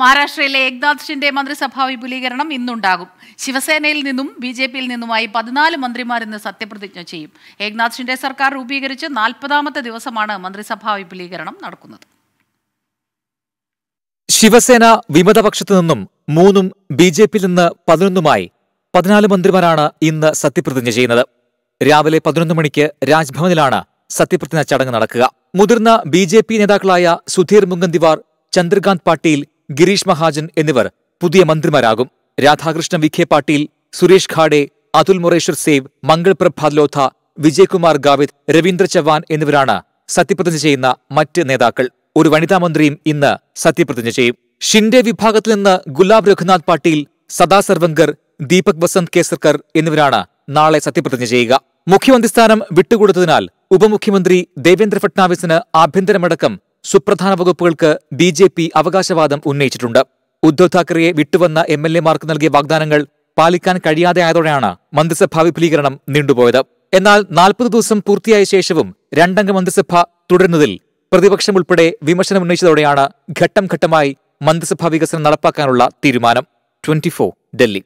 മഹാരാഷ്ട്രയിലെ ഷിൻഡെ മന്ത്രിസഭാ വിപുലീകരണം ഇന്നുണ്ടാകും ശിവസേനയിൽ നിന്നും ബി ജെ പിയിൽ നിന്നുമായി പതിനാല് മന്ത്രിമാർ ഇന്ന് സത്യപ്രതിജ്ഞ ചെയ്യും ഷിൻഡെ സർക്കാർ രൂപീകരിച്ച് നാൽപ്പതാമത്തെ ദിവസമാണ് മന്ത്രിസഭാ വിപുലീകരണം നടക്കുന്നത് ശിവസേന വിമതപക്ഷത്തു നിന്നും മൂന്നും ബി ജെ പിയിൽ നിന്ന് പതിനൊന്നുമായി പതിനാല് മന്ത്രിമാരാണ് ഇന്ന് സത്യപ്രതിജ്ഞ ചെയ്യുന്നത് രാവിലെ പതിനൊന്ന് മണിക്ക് രാജ്ഭവനിലാണ് സത്യപ്രതിജ്ഞ ചടങ്ങ് നടക്കുക മുതിർന്ന ബി നേതാക്കളായ സുധീർ മുങ്കന്തിവാർ ചന്ദ്രകാന്ത് പാട്ടീൽ ഗിരീഷ് മഹാജൻ എന്നിവർ പുതിയ മന്ത്രിമാരാകും രാധാകൃഷ്ണൻ വിഖെ പാട്ടീൽ സുരേഷ് ഖാഡെ അതുൽ മുറേശ്വർ സേവ് മംഗൾ പ്രഭാത് ലോഥ വിജയ്കുമാർ ഗാവിത് രവീന്ദ്ര ചവാൻ എന്നിവരാണ് സത്യപ്രതിജ്ഞ ചെയ്യുന്ന മറ്റ് നേതാക്കൾ ഒരു വനിതാ മന്ത്രിയും ഇന്ന് സത്യപ്രതിജ്ഞ ചെയ്യും ഷിൻഡെ വിഭാഗത്തിൽ നിന്ന് ഗുലാബ് രഘുനാഥ് പാട്ടീൽ സദാ സർവങ്കർ ദീപക് വസന്ത് കേസർക്കർ എന്നിവരാണ് നാളെ സത്യപ്രതിജ്ഞ ചെയ്യുക മുഖ്യമന്ത്രി സ്ഥാനം വിട്ടുകൊടുത്തതിനാൽ ഉപമുഖ്യമന്ത്രി ദേവേന്ദ്ര ഫട്നാവിസിന് ആഭ്യന്തരമടക്കം സുപ്രധാന വകുപ്പുകൾക്ക് ബി ജെ പി അവകാശവാദം ഉന്നയിച്ചിട്ടുണ്ട് ഉദ്ധവ് താക്കറെയെ വിട്ടുവന്ന എം എൽ എമാർക്ക് നൽകിയ വാഗ്ദാനങ്ങൾ പാലിക്കാൻ കഴിയാതെയായതോടെയാണ് മന്ത്രിസഭാ വിപുലീകരണം നീണ്ടുപോയത് എന്നാൽ നാൽപ്പത് ദിവസം പൂർത്തിയായ ശേഷവും രണ്ടംഗ മന്ത്രിസഭ തുടരുന്നതിൽ പ്രതിപക്ഷം ഉൾപ്പെടെ വിമർശനം ഉന്നയിച്ചതോടെയാണ് ഘട്ടം ഘട്ടമായി മന്ത്രിസഭാ വികസനം നടപ്പാക്കാനുള്ള തീരുമാനം ട്വന്റി ഡൽഹി